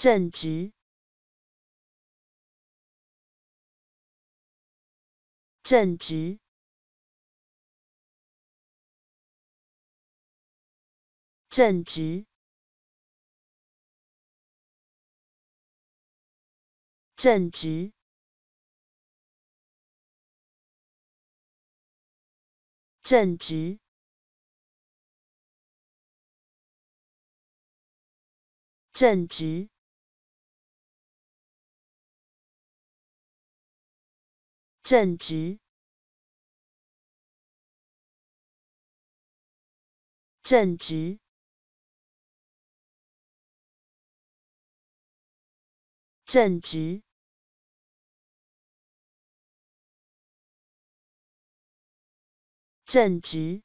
正直，正直，正直，正直，正直。正直。正直，正直，正直，正直。